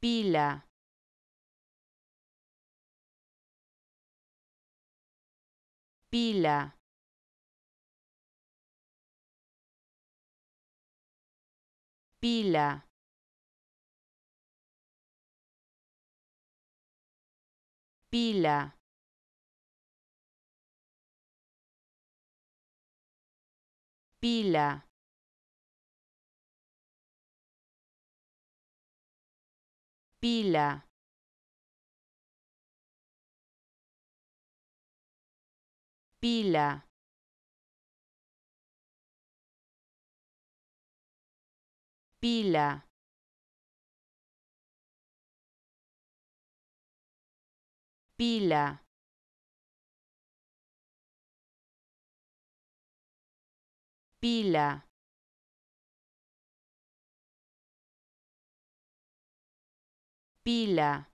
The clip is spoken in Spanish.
pila pila pila pila pila pila pila pila pila pila pila